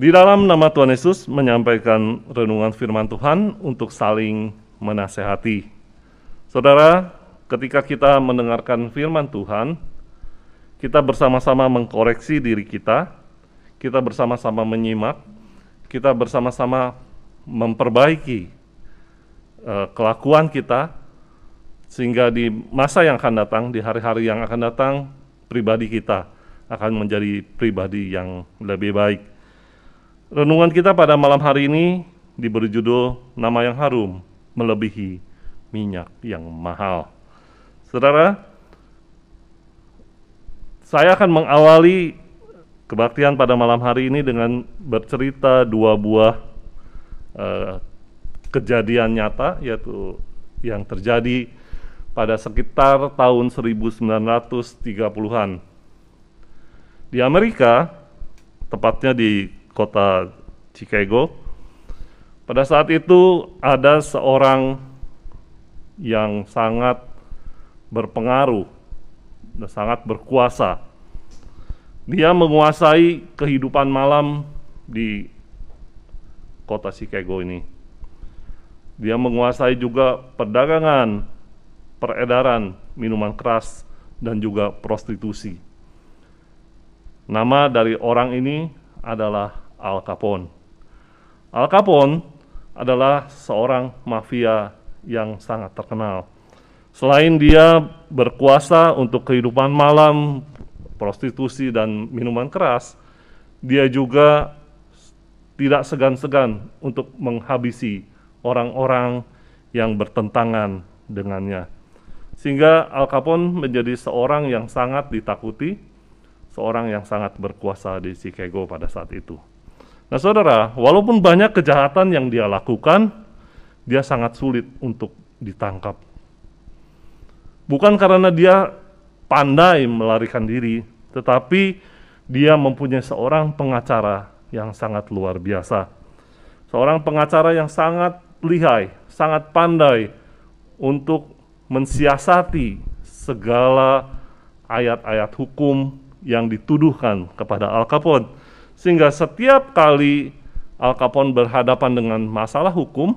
Di dalam nama Tuhan Yesus menyampaikan renungan firman Tuhan untuk saling menasehati. Saudara, ketika kita mendengarkan firman Tuhan, kita bersama-sama mengkoreksi diri kita, kita bersama-sama menyimak, kita bersama-sama memperbaiki uh, kelakuan kita, sehingga di masa yang akan datang, di hari-hari yang akan datang, pribadi kita akan menjadi pribadi yang lebih baik Renungan kita pada malam hari ini diberi judul Nama yang Harum Melebihi Minyak yang Mahal. Saudara, saya akan mengawali kebaktian pada malam hari ini dengan bercerita dua buah uh, kejadian nyata yaitu yang terjadi pada sekitar tahun 1930-an. Di Amerika, tepatnya di kota Chicago. Pada saat itu ada seorang yang sangat berpengaruh dan sangat berkuasa. Dia menguasai kehidupan malam di kota Chicago ini. Dia menguasai juga perdagangan, peredaran minuman keras dan juga prostitusi. Nama dari orang ini adalah Al Capone. Al Capone adalah seorang mafia yang sangat terkenal. Selain dia berkuasa untuk kehidupan malam, prostitusi, dan minuman keras, dia juga tidak segan-segan untuk menghabisi orang-orang yang bertentangan dengannya. Sehingga Al Capone menjadi seorang yang sangat ditakuti, seorang yang sangat berkuasa di Chicago pada saat itu. Nah, saudara, walaupun banyak kejahatan yang dia lakukan, dia sangat sulit untuk ditangkap. Bukan karena dia pandai melarikan diri, tetapi dia mempunyai seorang pengacara yang sangat luar biasa. Seorang pengacara yang sangat lihai, sangat pandai untuk mensiasati segala ayat-ayat hukum yang dituduhkan kepada Al Capone sehingga setiap kali Al Capone berhadapan dengan masalah hukum,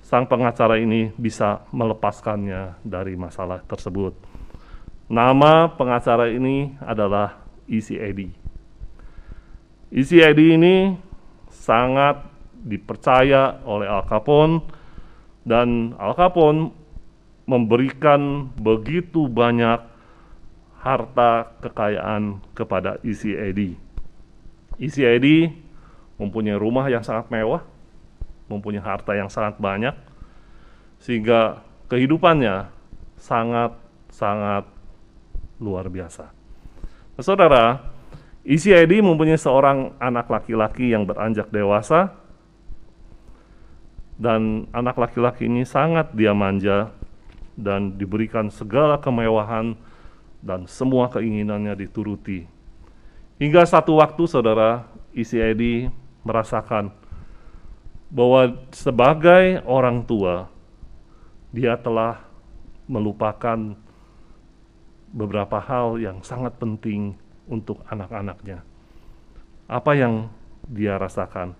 sang pengacara ini bisa melepaskannya dari masalah tersebut. Nama pengacara ini adalah Easy Eddie. Easy Eddie ini sangat dipercaya oleh Al Capone dan Al Capone memberikan begitu banyak harta kekayaan kepada Easy Eddie. ECID mempunyai rumah yang sangat mewah, mempunyai harta yang sangat banyak, sehingga kehidupannya sangat-sangat luar biasa. Nah, saudara, ECID mempunyai seorang anak laki-laki yang beranjak dewasa, dan anak laki-laki ini sangat dia manja dan diberikan segala kemewahan dan semua keinginannya dituruti Hingga satu waktu saudara ECID merasakan bahwa sebagai orang tua dia telah melupakan beberapa hal yang sangat penting untuk anak-anaknya. Apa yang dia rasakan?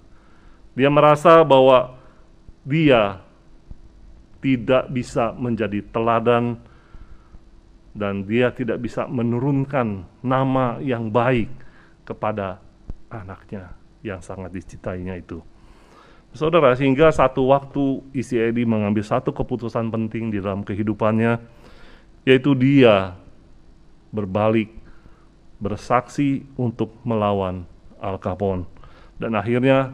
Dia merasa bahwa dia tidak bisa menjadi teladan dan dia tidak bisa menurunkan nama yang baik kepada anaknya yang sangat dicintainya itu. Saudara, sehingga satu waktu isi Edi mengambil satu keputusan penting di dalam kehidupannya, yaitu dia berbalik, bersaksi untuk melawan Al Capone. Dan akhirnya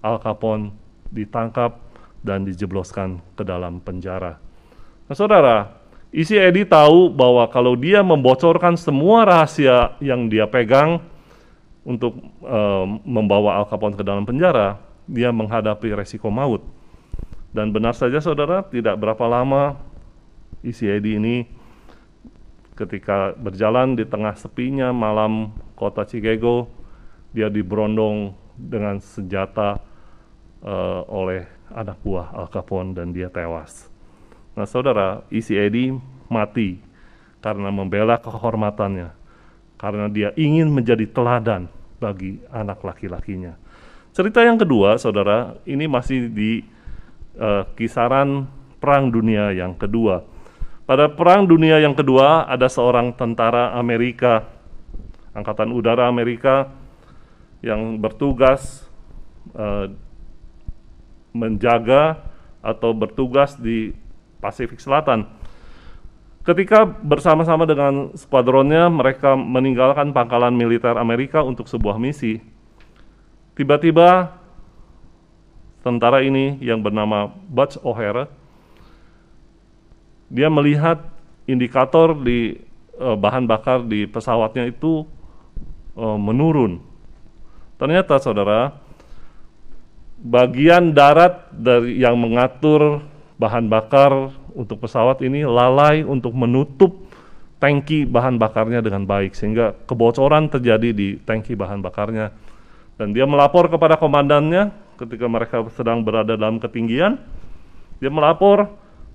Al Capone ditangkap dan dijebloskan ke dalam penjara. Nah saudara, isi Edi tahu bahwa kalau dia membocorkan semua rahasia yang dia pegang, untuk uh, membawa Al Capone ke dalam penjara, dia menghadapi resiko maut. Dan benar saja saudara, tidak berapa lama ECID ini ketika berjalan di tengah sepinya malam kota Chicago, dia diberondong dengan senjata uh, oleh anak buah Al Capone dan dia tewas. Nah saudara, ECID mati karena membela kehormatannya karena dia ingin menjadi teladan bagi anak laki-lakinya. Cerita yang kedua, saudara, ini masih di uh, kisaran Perang Dunia yang kedua. Pada Perang Dunia yang kedua, ada seorang tentara Amerika, Angkatan Udara Amerika, yang bertugas uh, menjaga atau bertugas di Pasifik Selatan. Ketika bersama-sama dengan skuadronnya mereka meninggalkan pangkalan militer Amerika untuk sebuah misi, tiba-tiba tentara ini yang bernama Butch O'Hara dia melihat indikator di uh, bahan bakar di pesawatnya itu uh, menurun. Ternyata saudara, bagian darat dari yang mengatur bahan bakar untuk pesawat ini lalai untuk menutup tangki bahan bakarnya dengan baik sehingga kebocoran terjadi di tangki bahan bakarnya dan dia melapor kepada komandannya ketika mereka sedang berada dalam ketinggian dia melapor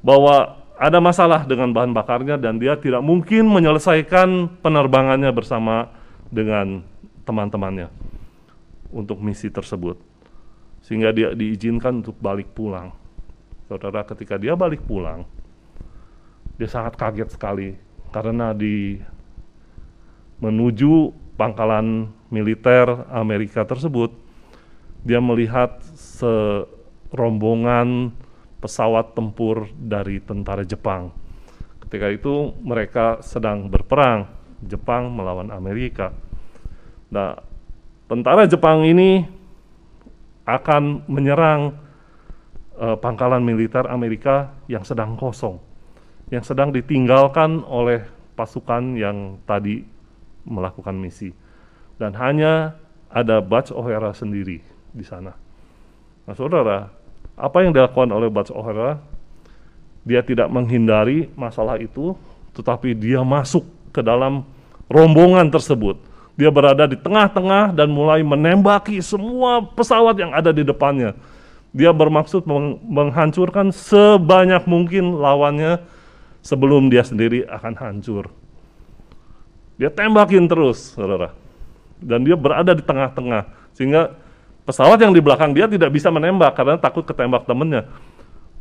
bahwa ada masalah dengan bahan bakarnya dan dia tidak mungkin menyelesaikan penerbangannya bersama dengan teman-temannya untuk misi tersebut sehingga dia diizinkan untuk balik pulang Saudara, ketika dia balik pulang, dia sangat kaget sekali karena di menuju pangkalan militer Amerika tersebut, dia melihat serombongan pesawat tempur dari tentara Jepang. Ketika itu mereka sedang berperang, Jepang melawan Amerika. Nah, tentara Jepang ini akan menyerang uh, pangkalan militer Amerika yang sedang kosong, yang sedang ditinggalkan oleh pasukan yang tadi melakukan misi. Dan hanya ada Batch O'Hara sendiri di sana. Nah saudara, apa yang dilakukan oleh Batch O'Hara? Dia tidak menghindari masalah itu, tetapi dia masuk ke dalam rombongan tersebut. Dia berada di tengah-tengah dan mulai menembaki semua pesawat yang ada di depannya dia bermaksud meng menghancurkan sebanyak mungkin lawannya sebelum dia sendiri akan hancur. Dia tembakin terus, saudara. Dan dia berada di tengah-tengah. Sehingga pesawat yang di belakang dia tidak bisa menembak karena takut ketembak temennya.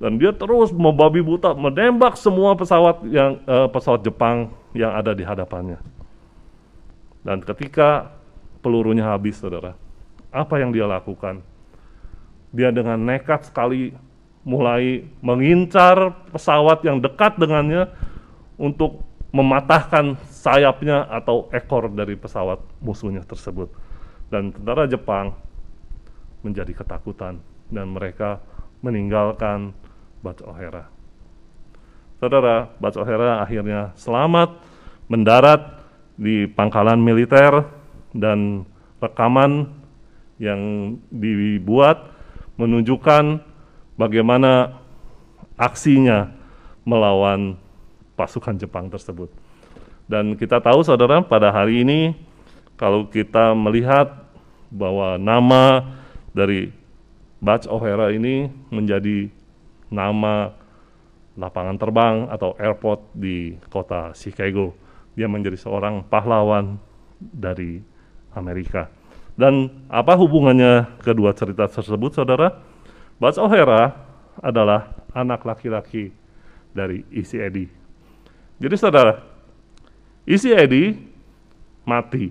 Dan dia terus membabi buta menembak semua pesawat yang eh, pesawat Jepang yang ada di hadapannya. Dan ketika pelurunya habis, saudara, apa yang dia lakukan? dia dengan nekat sekali mulai mengincar pesawat yang dekat dengannya untuk mematahkan sayapnya atau ekor dari pesawat musuhnya tersebut. Dan tentara Jepang menjadi ketakutan dan mereka meninggalkan Bats O'Hara. Saudara, Bats O'Hara akhirnya selamat mendarat di pangkalan militer dan rekaman yang dibuat menunjukkan bagaimana aksinya melawan pasukan Jepang tersebut. Dan kita tahu saudara pada hari ini kalau kita melihat bahwa nama dari Batch O'Hara ini menjadi nama lapangan terbang atau airport di kota Chicago. Dia menjadi seorang pahlawan dari Amerika. Dan apa hubungannya kedua cerita tersebut, saudara? Bas O'Hara adalah anak laki-laki dari Isi Edi. Jadi saudara, Isi Edi mati.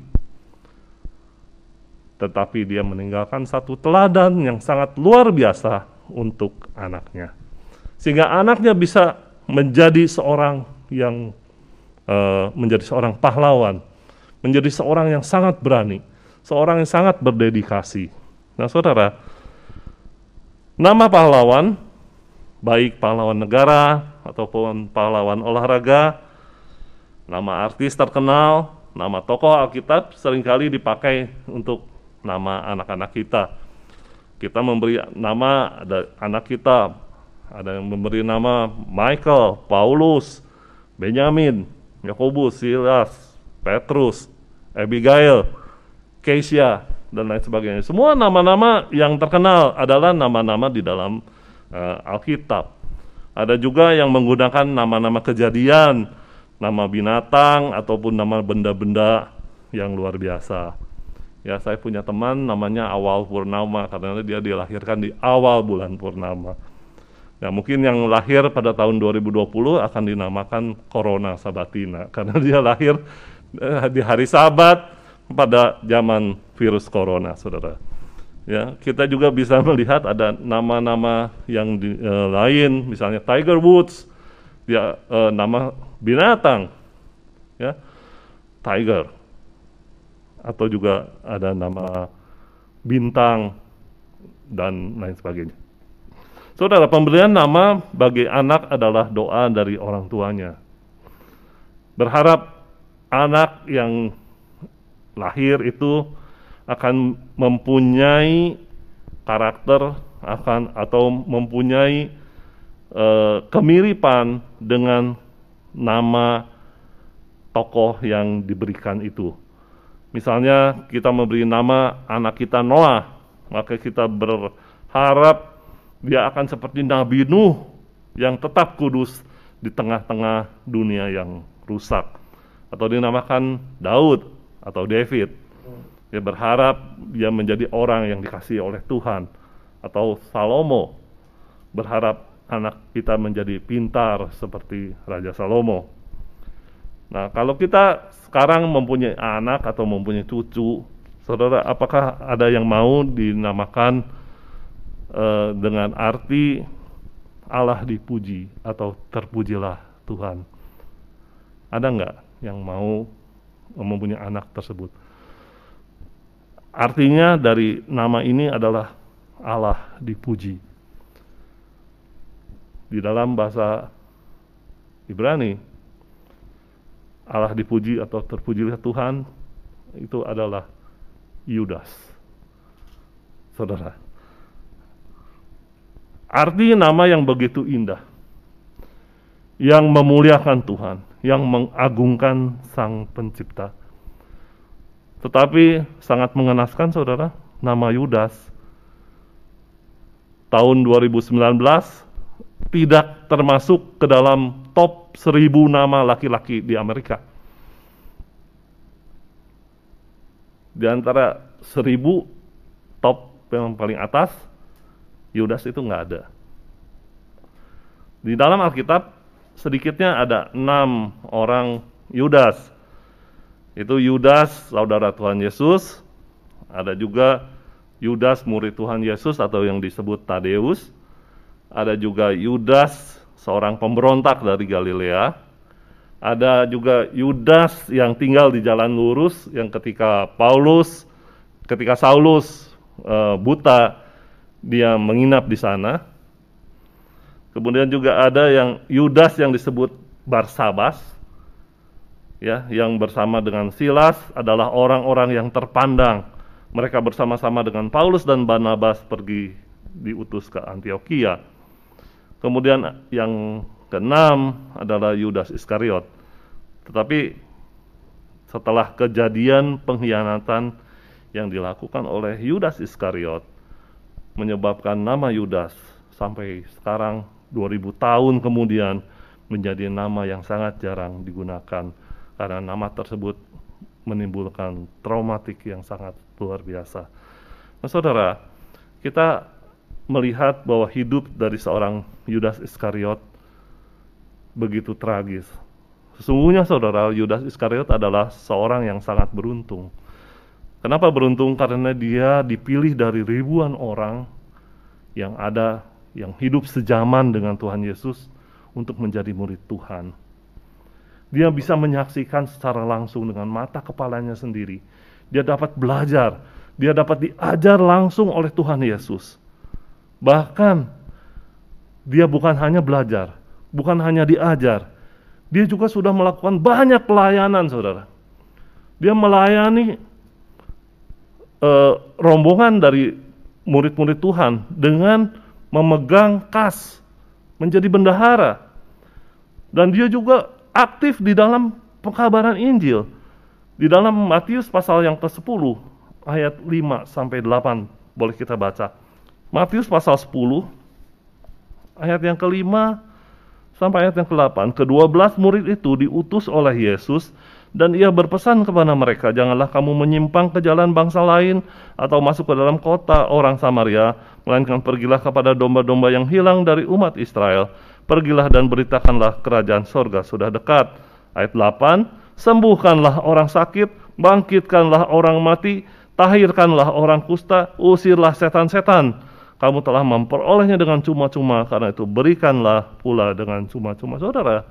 Tetapi dia meninggalkan satu teladan yang sangat luar biasa untuk anaknya. Sehingga anaknya bisa menjadi seorang yang uh, menjadi seorang pahlawan, menjadi seorang yang sangat berani, seorang yang sangat berdedikasi. Nah, saudara, nama pahlawan, baik pahlawan negara ataupun pahlawan olahraga, nama artis terkenal, nama tokoh Alkitab seringkali dipakai untuk nama anak-anak kita. Kita memberi nama ada anak kita, ada yang memberi nama Michael, Paulus, Benjamin, Yakobus, Silas, Petrus, Abigail, Keisha dan lain sebagainya. Semua nama-nama yang terkenal adalah nama-nama di dalam uh, Alkitab. Ada juga yang menggunakan nama-nama kejadian, nama binatang ataupun nama benda-benda yang luar biasa. Ya, saya punya teman namanya Awal Purnama karena dia dilahirkan di awal bulan purnama. Ya, mungkin yang lahir pada tahun 2020 akan dinamakan Corona Sabatina karena dia lahir eh, di hari Sabat pada zaman virus corona, saudara. Ya, kita juga bisa melihat ada nama-nama yang di, e, lain, misalnya Tiger Woods, ya e, nama binatang, ya Tiger, atau juga ada nama bintang dan lain sebagainya. Saudara, pemberian nama bagi anak adalah doa dari orang tuanya. Berharap anak yang lahir itu akan mempunyai karakter akan atau mempunyai e, kemiripan dengan nama tokoh yang diberikan itu. Misalnya kita memberi nama anak kita Noah, maka kita berharap dia akan seperti Nabi Nuh yang tetap kudus di tengah-tengah dunia yang rusak. Atau dinamakan Daud, atau David. Hmm. Dia berharap dia menjadi orang yang dikasihi oleh Tuhan atau Salomo berharap anak kita menjadi pintar seperti Raja Salomo. Nah, kalau kita sekarang mempunyai anak atau mempunyai cucu, saudara, apakah ada yang mau dinamakan uh, dengan arti Allah dipuji atau terpujilah Tuhan? Ada nggak yang mau mempunyai anak tersebut. Artinya dari nama ini adalah Allah dipuji. Di dalam bahasa Ibrani, Allah dipuji atau terpujilah Tuhan itu adalah Yudas. Saudara. Arti nama yang begitu indah yang memuliakan Tuhan yang mengagungkan Sang Pencipta. Tetapi sangat mengenaskan saudara, nama Yudas tahun 2019 tidak termasuk ke dalam top seribu nama laki-laki di Amerika. Di antara seribu top yang paling atas, Yudas itu nggak ada. Di dalam Alkitab sedikitnya ada enam orang Yudas. Itu Yudas saudara Tuhan Yesus, ada juga Yudas murid Tuhan Yesus atau yang disebut Tadeus, ada juga Yudas seorang pemberontak dari Galilea, ada juga Yudas yang tinggal di jalan lurus yang ketika Paulus ketika Saulus eh, buta dia menginap di sana Kemudian juga ada yang Yudas yang disebut Barsabas, ya, yang bersama dengan Silas adalah orang-orang yang terpandang. Mereka bersama-sama dengan Paulus dan Barnabas pergi diutus ke Antioquia. Kemudian yang keenam adalah Yudas Iskariot. Tetapi setelah kejadian pengkhianatan yang dilakukan oleh Yudas Iskariot menyebabkan nama Yudas sampai sekarang 2000 tahun kemudian menjadi nama yang sangat jarang digunakan karena nama tersebut menimbulkan traumatik yang sangat luar biasa. Nah, saudara, kita melihat bahwa hidup dari seorang Yudas Iskariot begitu tragis. Sesungguhnya, saudara, Yudas Iskariot adalah seorang yang sangat beruntung. Kenapa beruntung? Karena dia dipilih dari ribuan orang yang ada yang hidup sejaman dengan Tuhan Yesus untuk menjadi murid Tuhan. Dia bisa menyaksikan secara langsung dengan mata kepalanya sendiri. Dia dapat belajar, dia dapat diajar langsung oleh Tuhan Yesus. Bahkan dia bukan hanya belajar, bukan hanya diajar, dia juga sudah melakukan banyak pelayanan, saudara. Dia melayani uh, rombongan dari murid-murid Tuhan dengan memegang kas, menjadi bendahara. Dan dia juga aktif di dalam pengkabaran Injil. Di dalam Matius pasal yang ke-10 ayat 5 sampai 8 boleh kita baca. Matius pasal 10 ayat yang ke-5 sampai ayat yang ke-8. ke-12 murid itu diutus oleh Yesus dan ia berpesan kepada mereka, janganlah kamu menyimpang ke jalan bangsa lain atau masuk ke dalam kota orang Samaria, melainkan pergilah kepada domba-domba yang hilang dari umat Israel, pergilah dan beritakanlah kerajaan sorga sudah dekat. Ayat 8, sembuhkanlah orang sakit, bangkitkanlah orang mati, tahirkanlah orang kusta, usirlah setan-setan. Kamu telah memperolehnya dengan cuma-cuma, karena itu berikanlah pula dengan cuma-cuma. Saudara,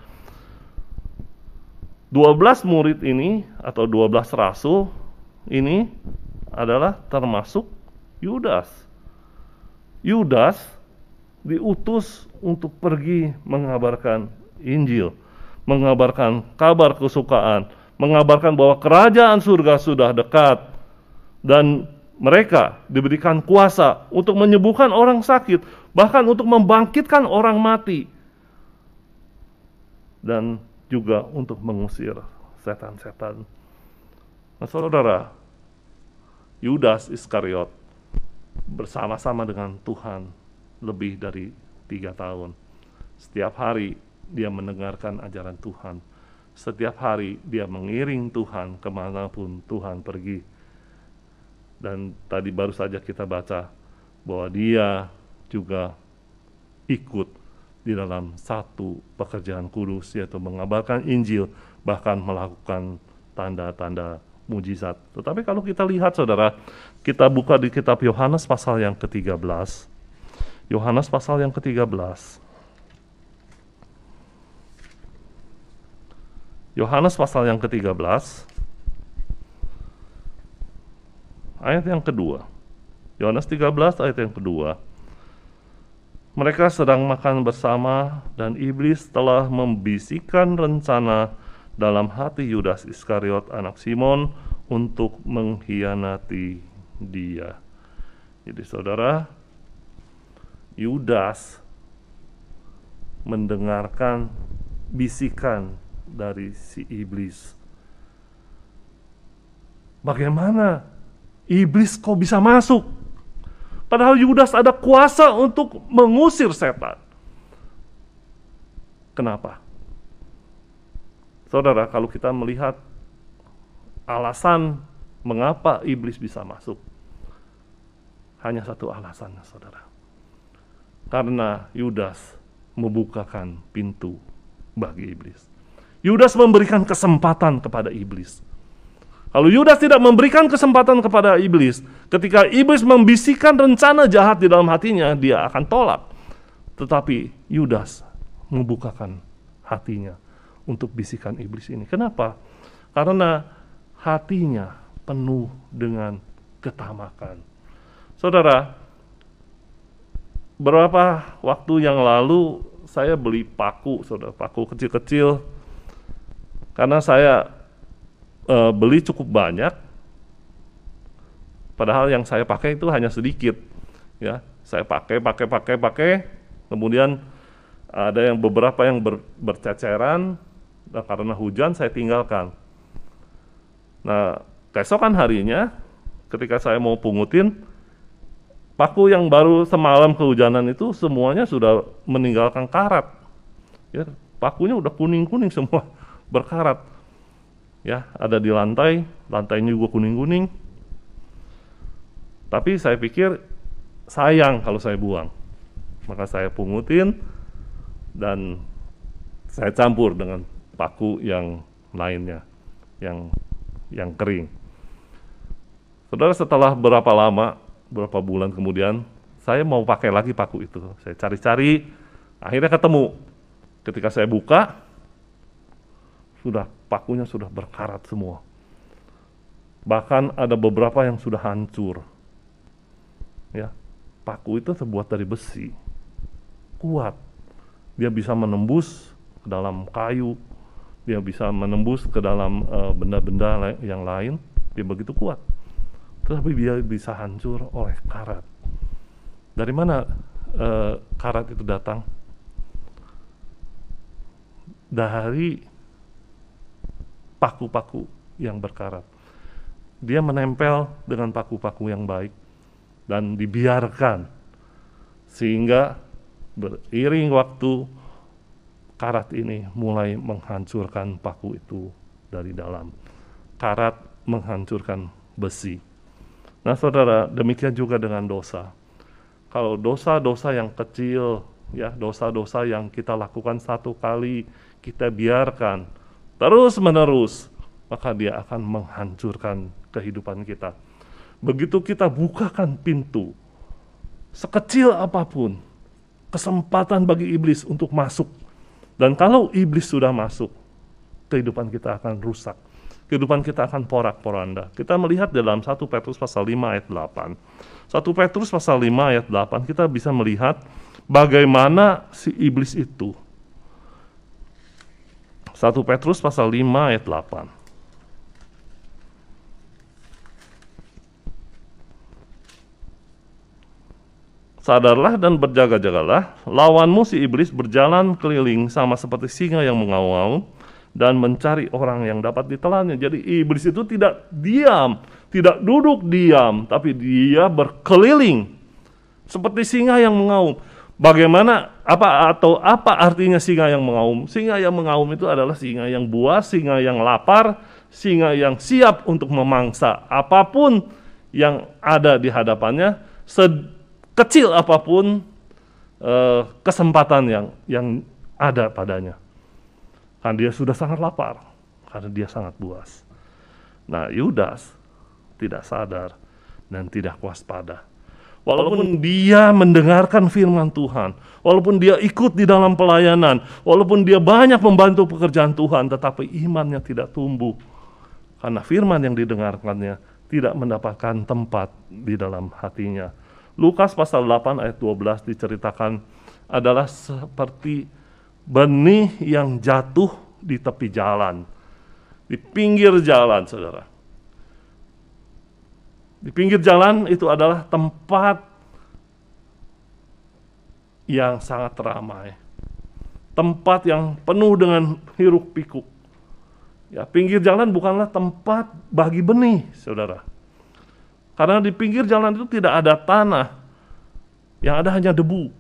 12 murid ini atau 12 rasul ini adalah termasuk Yudas Yudas diutus untuk pergi mengabarkan Injil, mengabarkan kabar kesukaan, mengabarkan bahwa kerajaan surga sudah dekat dan mereka diberikan kuasa untuk menyembuhkan orang sakit, bahkan untuk membangkitkan orang mati dan juga untuk mengusir setan-setan. Nah, saudara, Yudas Iskariot bersama-sama dengan Tuhan lebih dari tiga tahun. Setiap hari dia mendengarkan ajaran Tuhan. Setiap hari dia mengiring Tuhan kemanapun Tuhan pergi. Dan tadi baru saja kita baca bahwa dia juga ikut di dalam satu pekerjaan kudus yaitu mengabarkan Injil bahkan melakukan tanda-tanda mujizat. Tetapi kalau kita lihat saudara, kita buka di kitab Yohanes pasal yang ke-13. Yohanes pasal yang ke-13. Yohanes pasal yang ke-13. Ayat yang kedua. Yohanes 13 ayat yang kedua. Mereka sedang makan bersama dan iblis telah membisikkan rencana dalam hati Yudas Iskariot anak Simon untuk mengkhianati dia. Jadi saudara, Yudas mendengarkan bisikan dari si iblis. Bagaimana iblis kok bisa masuk? Padahal Yudas ada kuasa untuk mengusir setan. Kenapa? Saudara, kalau kita melihat alasan Mengapa iblis bisa masuk? Hanya satu alasannya, saudara. Karena Yudas membukakan pintu bagi iblis. Yudas memberikan kesempatan kepada iblis. Kalau Yudas tidak memberikan kesempatan kepada iblis, ketika iblis membisikkan rencana jahat di dalam hatinya, dia akan tolak. Tetapi Yudas membukakan hatinya untuk bisikan iblis ini. Kenapa? Karena hatinya penuh dengan ketamakan. Saudara, berapa waktu yang lalu saya beli paku, saudara, paku kecil-kecil, karena saya e, beli cukup banyak, padahal yang saya pakai itu hanya sedikit, ya, saya pakai, pakai, pakai, pakai, kemudian ada yang beberapa yang ber, berceceran, nah, karena hujan saya tinggalkan. Nah, keesokan harinya ketika saya mau pungutin paku yang baru semalam kehujanan itu semuanya sudah meninggalkan karat ya pakunya udah kuning kuning semua berkarat ya ada di lantai lantainya juga kuning kuning tapi saya pikir sayang kalau saya buang maka saya pungutin dan saya campur dengan paku yang lainnya yang yang kering Saudara setelah berapa lama, berapa bulan kemudian, saya mau pakai lagi paku itu. Saya cari-cari, akhirnya ketemu. Ketika saya buka, sudah pakunya sudah berkarat semua. Bahkan ada beberapa yang sudah hancur. Ya, paku itu terbuat dari besi. Kuat. Dia bisa menembus ke dalam kayu, dia bisa menembus ke dalam eh, benda-benda yang lain. Dia begitu kuat tetapi dia bisa hancur oleh karat. Dari mana e, karat itu datang? Dari paku-paku yang berkarat. Dia menempel dengan paku-paku yang baik dan dibiarkan sehingga beriring waktu karat ini mulai menghancurkan paku itu dari dalam. Karat menghancurkan besi. Nah, saudara, demikian juga dengan dosa. Kalau dosa-dosa yang kecil, ya, dosa-dosa yang kita lakukan satu kali, kita biarkan terus-menerus, maka dia akan menghancurkan kehidupan kita. Begitu kita bukakan pintu, sekecil apapun, kesempatan bagi iblis untuk masuk. Dan kalau iblis sudah masuk, kehidupan kita akan rusak kehidupan kita akan porak-poranda. Kita melihat dalam 1 Petrus pasal 5 ayat 8. 1 Petrus pasal 5 ayat 8 kita bisa melihat bagaimana si iblis itu. 1 Petrus pasal 5 ayat 8. Sadarlah dan berjaga-jagalah, lawanmu si iblis berjalan keliling sama seperti singa yang mengaung-aung, dan mencari orang yang dapat ditelannya. Jadi iblis itu tidak diam, tidak duduk diam, tapi dia berkeliling seperti singa yang mengaum. Bagaimana apa atau apa artinya singa yang mengaum? Singa yang mengaum itu adalah singa yang buas, singa yang lapar, singa yang siap untuk memangsa apapun yang ada di hadapannya, sekecil apapun eh, kesempatan yang yang ada padanya. Karena dia sudah sangat lapar, karena dia sangat buas. Nah, Yudas tidak sadar dan tidak waspada. Walaupun dia mendengarkan firman Tuhan, walaupun dia ikut di dalam pelayanan, walaupun dia banyak membantu pekerjaan Tuhan, tetapi imannya tidak tumbuh karena firman yang didengarkannya tidak mendapatkan tempat di dalam hatinya. Lukas pasal 8 ayat 12 diceritakan adalah seperti benih yang jatuh di tepi jalan, di pinggir jalan, saudara. Di pinggir jalan itu adalah tempat yang sangat ramai, tempat yang penuh dengan hiruk pikuk. Ya, pinggir jalan bukanlah tempat bagi benih, saudara. Karena di pinggir jalan itu tidak ada tanah, yang ada hanya debu,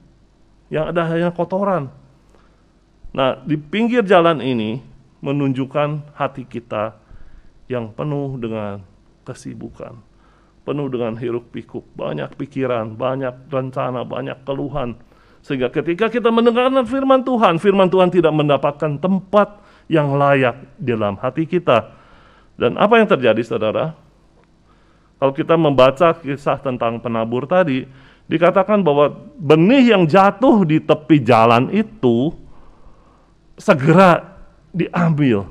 yang ada hanya kotoran, Nah, di pinggir jalan ini menunjukkan hati kita yang penuh dengan kesibukan, penuh dengan hiruk-pikuk, banyak pikiran, banyak rencana, banyak keluhan. Sehingga ketika kita mendengarkan firman Tuhan, firman Tuhan tidak mendapatkan tempat yang layak di dalam hati kita. Dan apa yang terjadi saudara? Kalau kita membaca kisah tentang penabur tadi, dikatakan bahwa benih yang jatuh di tepi jalan itu segera diambil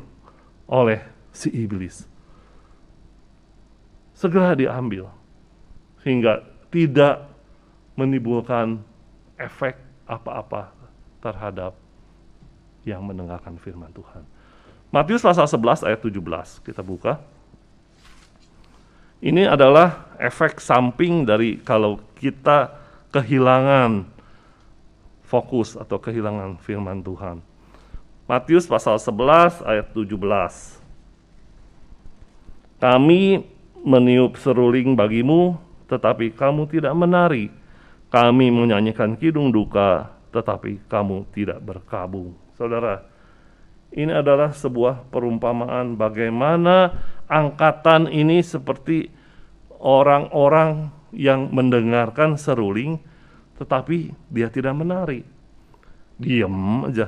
oleh si iblis. Segera diambil sehingga tidak menimbulkan efek apa-apa terhadap yang mendengarkan firman Tuhan. Matius pasal 11 ayat 17 kita buka. Ini adalah efek samping dari kalau kita kehilangan fokus atau kehilangan firman Tuhan. Matius pasal 11 ayat 17. Kami meniup seruling bagimu, tetapi kamu tidak menari. Kami menyanyikan kidung duka, tetapi kamu tidak berkabung. Saudara, ini adalah sebuah perumpamaan bagaimana angkatan ini seperti orang-orang yang mendengarkan seruling, tetapi dia tidak menari. Diam aja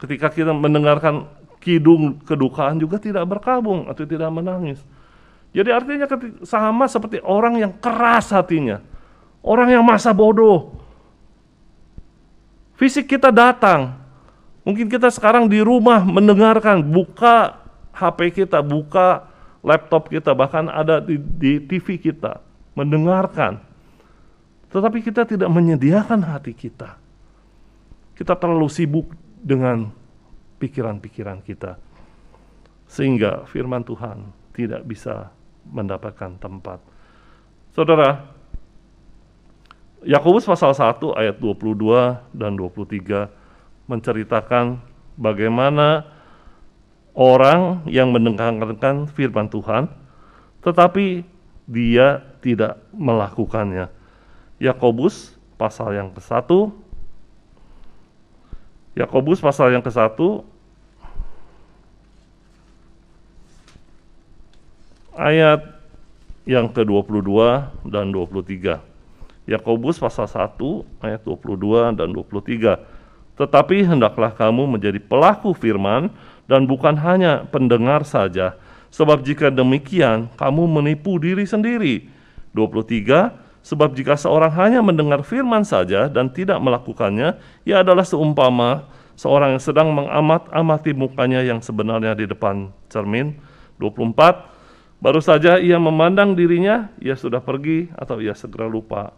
Ketika kita mendengarkan kidung kedukaan juga tidak berkabung atau tidak menangis. Jadi artinya sama seperti orang yang keras hatinya. Orang yang masa bodoh. Fisik kita datang. Mungkin kita sekarang di rumah mendengarkan, buka HP kita, buka laptop kita, bahkan ada di, di TV kita, mendengarkan. Tetapi kita tidak menyediakan hati kita. Kita terlalu sibuk dengan pikiran-pikiran kita. Sehingga firman Tuhan tidak bisa mendapatkan tempat. Saudara, Yakobus pasal 1 ayat 22 dan 23 menceritakan bagaimana orang yang mendengarkan firman Tuhan tetapi dia tidak melakukannya. Yakobus pasal yang ke-1 Yakobus pasal yang ke-1 ayat yang ke-22 dan 23. Yakobus pasal 1 ayat 22 dan 23. Tetapi hendaklah kamu menjadi pelaku firman dan bukan hanya pendengar saja, sebab jika demikian kamu menipu diri sendiri. 23 Sebab jika seorang hanya mendengar firman saja dan tidak melakukannya, ia adalah seumpama seorang yang sedang mengamat-amati mukanya yang sebenarnya di depan cermin. 24. Baru saja ia memandang dirinya, ia sudah pergi atau ia segera lupa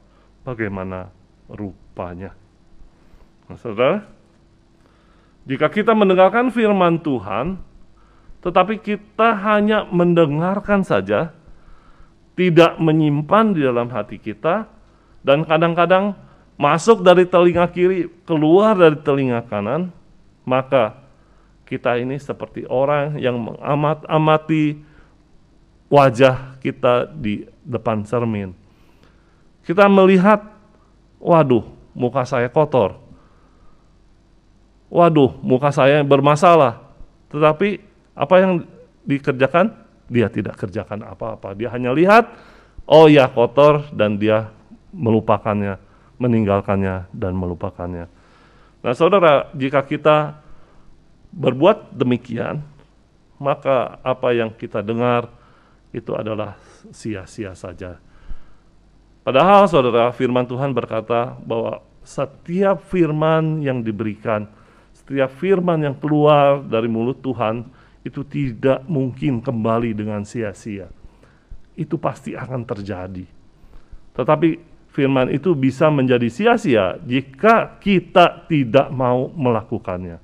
bagaimana rupanya. Nah, saudara, jika kita mendengarkan firman Tuhan, tetapi kita hanya mendengarkan saja, tidak menyimpan di dalam hati kita, dan kadang-kadang masuk dari telinga kiri, keluar dari telinga kanan, maka kita ini seperti orang yang mengamati wajah kita di depan cermin. Kita melihat, waduh, muka saya kotor. Waduh, muka saya bermasalah. Tetapi apa yang dikerjakan? Dia tidak kerjakan apa-apa. Dia hanya lihat, oh ya kotor dan dia melupakannya, meninggalkannya dan melupakannya. Nah, Saudara, jika kita berbuat demikian, maka apa yang kita dengar itu adalah sia-sia saja. Padahal Saudara, firman Tuhan berkata bahwa setiap firman yang diberikan, setiap firman yang keluar dari mulut Tuhan itu tidak mungkin kembali dengan sia-sia. Itu pasti akan terjadi. Tetapi firman itu bisa menjadi sia-sia jika kita tidak mau melakukannya.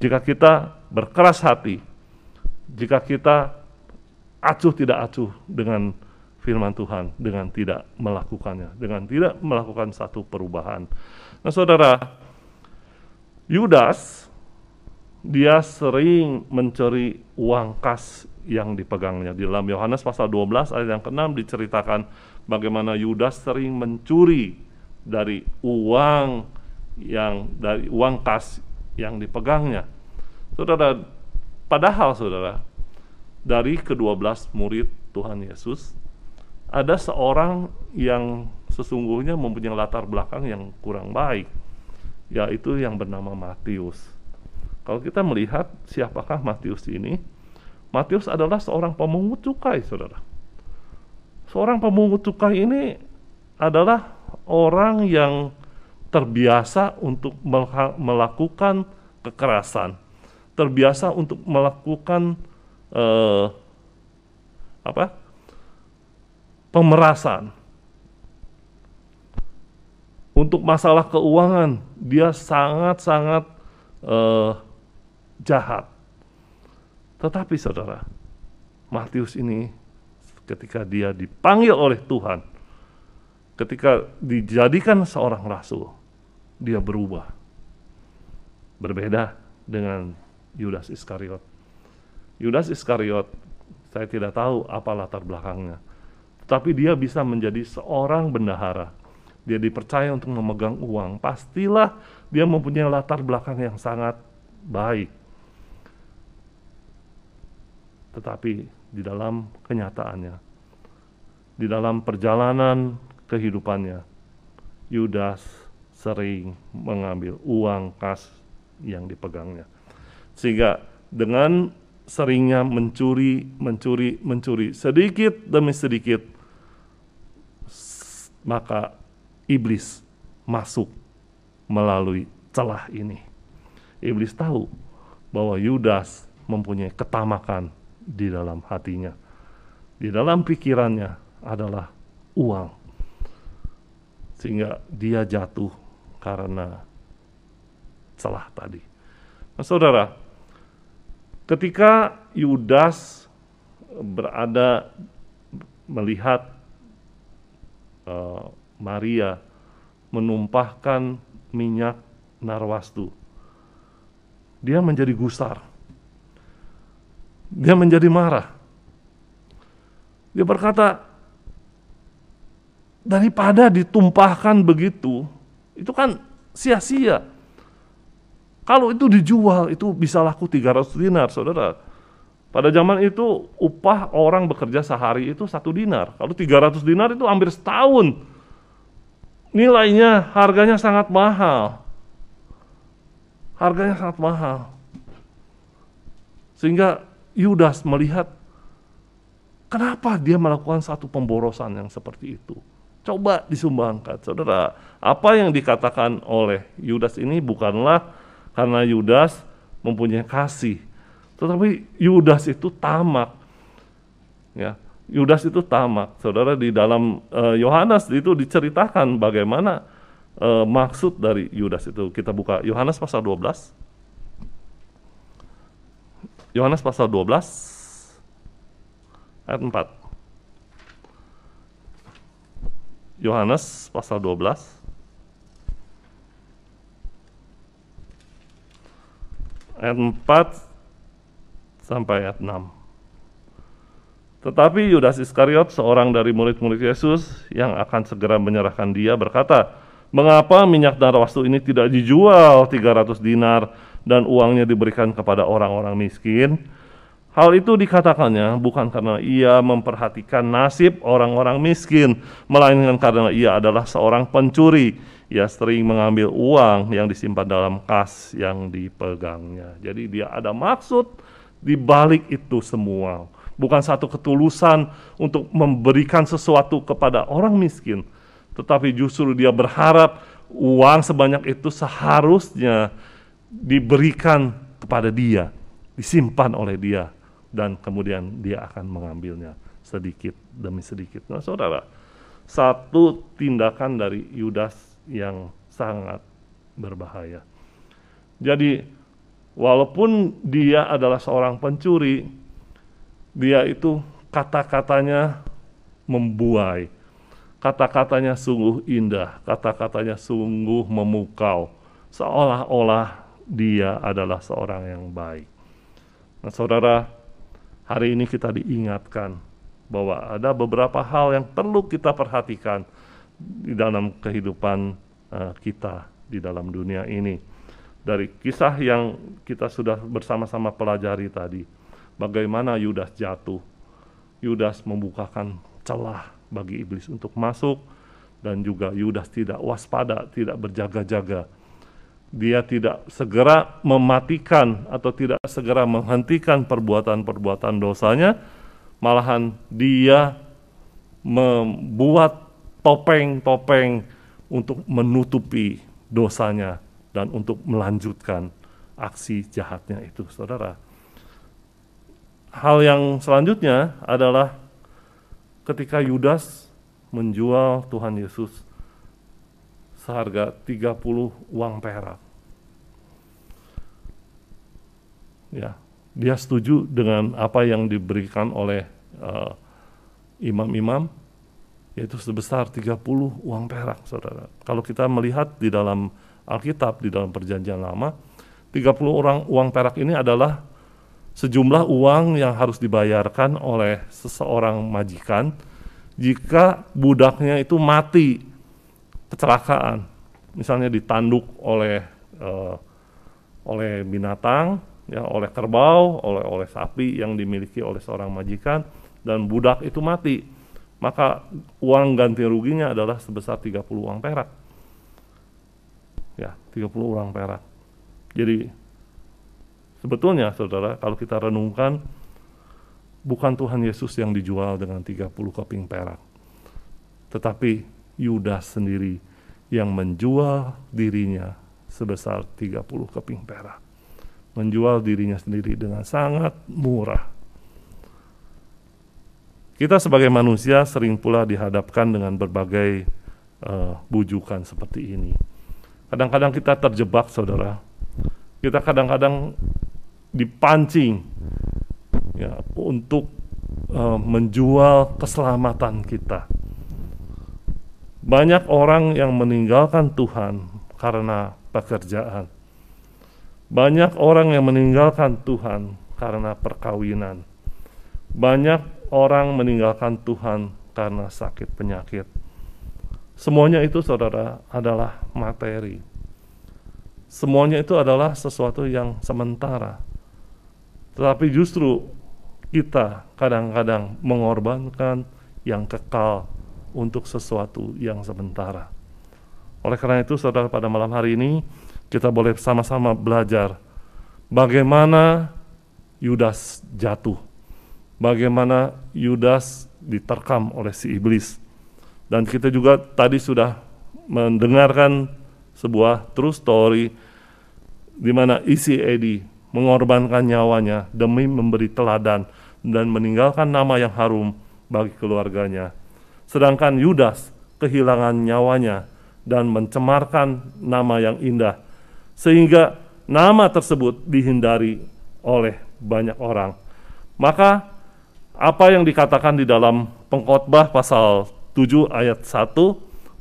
Jika kita berkeras hati, jika kita acuh tidak acuh dengan firman Tuhan dengan tidak melakukannya, dengan tidak melakukan satu perubahan. Nah, saudara, Yudas dia sering mencuri uang kas yang dipegangnya. Di dalam Yohanes pasal 12 ayat yang keenam diceritakan bagaimana Yudas sering mencuri dari uang yang dari uang kas yang dipegangnya. Saudara, padahal saudara, dari kedua belas murid Tuhan Yesus, ada seorang yang sesungguhnya mempunyai latar belakang yang kurang baik, yaitu yang bernama Matius. Kalau kita melihat siapakah Matius ini, Matius adalah seorang pemungut cukai, saudara. Seorang pemungut cukai ini adalah orang yang terbiasa untuk melakukan kekerasan, terbiasa untuk melakukan eh, apa pemerasan. Untuk masalah keuangan, dia sangat-sangat eh, jahat. Tetapi saudara, Matius ini ketika dia dipanggil oleh Tuhan, ketika dijadikan seorang rasul, dia berubah. Berbeda dengan Yudas Iskariot. Yudas Iskariot, saya tidak tahu apa latar belakangnya. tetapi dia bisa menjadi seorang bendahara. Dia dipercaya untuk memegang uang. Pastilah dia mempunyai latar belakang yang sangat baik tetapi di dalam kenyataannya, di dalam perjalanan kehidupannya, Yudas sering mengambil uang kas yang dipegangnya, sehingga dengan seringnya mencuri, mencuri, mencuri sedikit demi sedikit, maka iblis masuk melalui celah ini. Iblis tahu bahwa Yudas mempunyai ketamakan di dalam hatinya. Di dalam pikirannya adalah uang. Sehingga dia jatuh karena celah tadi. Nah, Saudara, ketika Yudas berada melihat uh, Maria menumpahkan minyak narwastu, dia menjadi gusar dia menjadi marah. Dia berkata, daripada ditumpahkan begitu, itu kan sia-sia. Kalau itu dijual, itu bisa laku 300 dinar, saudara. Pada zaman itu, upah orang bekerja sehari itu satu dinar. Kalau 300 dinar itu hampir setahun. Nilainya, harganya sangat mahal. Harganya sangat mahal. Sehingga Yudas melihat kenapa dia melakukan satu pemborosan yang seperti itu. Coba disumbangkan, saudara. Apa yang dikatakan oleh Yudas ini bukanlah karena Yudas mempunyai kasih, tetapi Yudas itu tamak. Ya, Yudas itu tamak. Saudara di dalam eh, Yohanes uh, itu diceritakan bagaimana uh, maksud dari Yudas itu. Kita buka Yohanes pasal 12. Yohanes pasal 12 ayat 4. Yohanes pasal 12 ayat 4 sampai ayat 6. Tetapi Yudas Iskariot, seorang dari murid-murid Yesus yang akan segera menyerahkan dia berkata, Mengapa minyak dan rawastu ini tidak dijual 300 dinar dan uangnya diberikan kepada orang-orang miskin. Hal itu dikatakannya bukan karena ia memperhatikan nasib orang-orang miskin, melainkan karena ia adalah seorang pencuri. Ia sering mengambil uang yang disimpan dalam kas yang dipegangnya. Jadi dia ada maksud di balik itu semua. Bukan satu ketulusan untuk memberikan sesuatu kepada orang miskin, tetapi justru dia berharap uang sebanyak itu seharusnya diberikan kepada dia, disimpan oleh dia, dan kemudian dia akan mengambilnya sedikit demi sedikit. Nah, saudara, satu tindakan dari Yudas yang sangat berbahaya. Jadi, walaupun dia adalah seorang pencuri, dia itu kata-katanya membuai, kata-katanya sungguh indah, kata-katanya sungguh memukau, seolah-olah dia adalah seorang yang baik. Nah, saudara, hari ini kita diingatkan bahwa ada beberapa hal yang perlu kita perhatikan di dalam kehidupan uh, kita di dalam dunia ini. Dari kisah yang kita sudah bersama-sama pelajari tadi, bagaimana Yudas jatuh, Yudas membukakan celah bagi iblis untuk masuk, dan juga Yudas tidak waspada, tidak berjaga-jaga dia tidak segera mematikan atau tidak segera menghentikan perbuatan-perbuatan dosanya, malahan dia membuat topeng-topeng untuk menutupi dosanya dan untuk melanjutkan aksi jahatnya itu, saudara. Hal yang selanjutnya adalah ketika Yudas menjual Tuhan Yesus seharga 30 uang perak. Ya, dia setuju dengan apa yang diberikan oleh imam eh, imam-imam yaitu sebesar 30 uang perak, Saudara. Kalau kita melihat di dalam Alkitab di dalam perjanjian lama, 30 orang uang perak ini adalah sejumlah uang yang harus dibayarkan oleh seseorang majikan jika budaknya itu mati kecelakaan, misalnya ditanduk oleh uh, oleh binatang, ya oleh kerbau, oleh oleh sapi yang dimiliki oleh seorang majikan dan budak itu mati, maka uang ganti ruginya adalah sebesar 30 uang perak. Ya, 30 uang perak. Jadi sebetulnya Saudara, kalau kita renungkan bukan Tuhan Yesus yang dijual dengan 30 keping perak. Tetapi Yudas sendiri yang menjual dirinya sebesar 30 keping perak. Menjual dirinya sendiri dengan sangat murah. Kita sebagai manusia sering pula dihadapkan dengan berbagai uh, bujukan seperti ini. Kadang-kadang kita terjebak, saudara. Kita kadang-kadang dipancing ya, untuk uh, menjual keselamatan kita banyak orang yang meninggalkan Tuhan karena pekerjaan. Banyak orang yang meninggalkan Tuhan karena perkawinan. Banyak orang meninggalkan Tuhan karena sakit penyakit. Semuanya itu, saudara, adalah materi. Semuanya itu adalah sesuatu yang sementara, tetapi justru kita kadang-kadang mengorbankan yang kekal untuk sesuatu yang sementara. Oleh karena itu, saudara, pada malam hari ini kita boleh sama-sama belajar bagaimana Yudas jatuh, bagaimana Yudas diterkam oleh si iblis. Dan kita juga tadi sudah mendengarkan sebuah true story di mana isi Edi mengorbankan nyawanya demi memberi teladan dan meninggalkan nama yang harum bagi keluarganya Sedangkan Yudas kehilangan nyawanya dan mencemarkan nama yang indah, sehingga nama tersebut dihindari oleh banyak orang. Maka apa yang dikatakan di dalam pengkhotbah pasal 7 ayat 1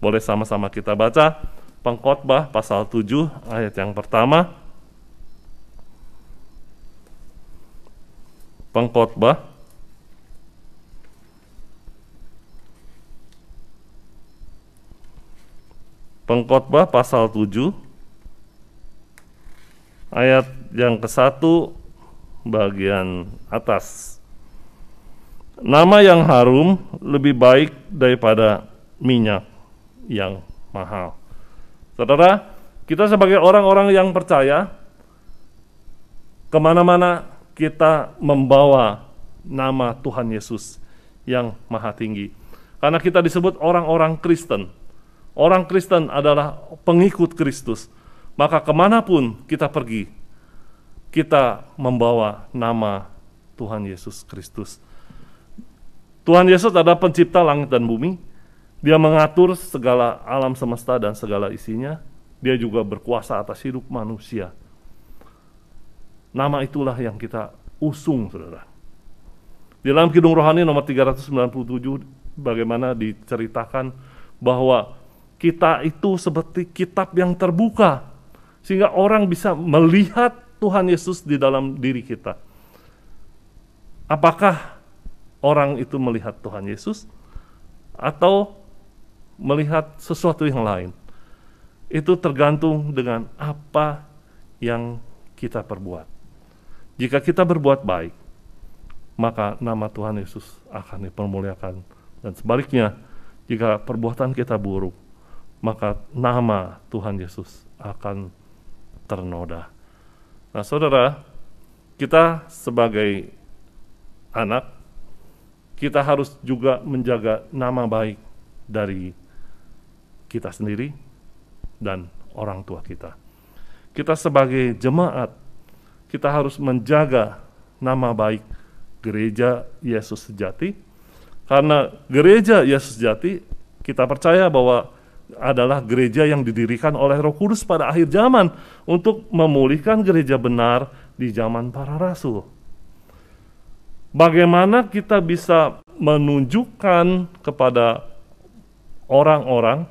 boleh sama-sama kita baca pengkhotbah pasal 7 ayat yang pertama pengkhotbah Pengkhotbah pasal 7 ayat yang ke-1 bagian atas. Nama yang harum lebih baik daripada minyak yang mahal. Saudara, kita sebagai orang-orang yang percaya, kemana-mana kita membawa nama Tuhan Yesus yang maha tinggi. Karena kita disebut orang-orang Kristen, Orang Kristen adalah pengikut Kristus. Maka kemanapun kita pergi, kita membawa nama Tuhan Yesus Kristus. Tuhan Yesus adalah pencipta langit dan bumi. Dia mengatur segala alam semesta dan segala isinya. Dia juga berkuasa atas hidup manusia. Nama itulah yang kita usung, saudara. Di dalam Kidung Rohani nomor 397, bagaimana diceritakan bahwa kita itu seperti kitab yang terbuka sehingga orang bisa melihat Tuhan Yesus di dalam diri kita. Apakah orang itu melihat Tuhan Yesus atau melihat sesuatu yang lain? Itu tergantung dengan apa yang kita perbuat. Jika kita berbuat baik, maka nama Tuhan Yesus akan dipermuliakan. Dan sebaliknya, jika perbuatan kita buruk, maka nama Tuhan Yesus akan ternoda. Nah, saudara, kita sebagai anak, kita harus juga menjaga nama baik dari kita sendiri dan orang tua kita. Kita sebagai jemaat, kita harus menjaga nama baik gereja Yesus sejati, karena gereja Yesus sejati, kita percaya bahwa adalah gereja yang didirikan oleh Roh Kudus pada akhir zaman untuk memulihkan gereja benar di zaman para rasul. Bagaimana kita bisa menunjukkan kepada orang-orang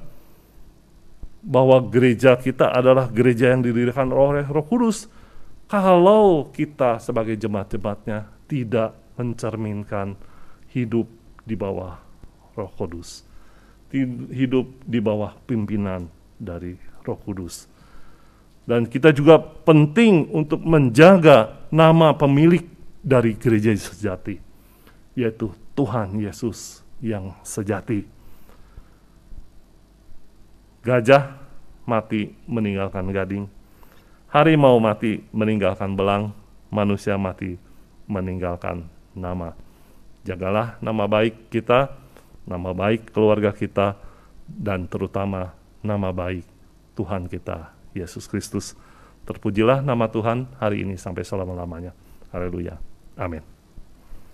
bahwa gereja kita adalah gereja yang didirikan oleh Roh Kudus kalau kita sebagai jemaat-jemaatnya tidak mencerminkan hidup di bawah Roh Kudus hidup di bawah pimpinan dari Roh Kudus. Dan kita juga penting untuk menjaga nama pemilik dari gereja sejati, yaitu Tuhan Yesus yang sejati. Gajah mati meninggalkan gading, harimau mati meninggalkan belang, manusia mati meninggalkan nama. Jagalah nama baik kita nama baik keluarga kita, dan terutama nama baik Tuhan kita, Yesus Kristus. Terpujilah nama Tuhan hari ini sampai selama-lamanya. Haleluya. Amin.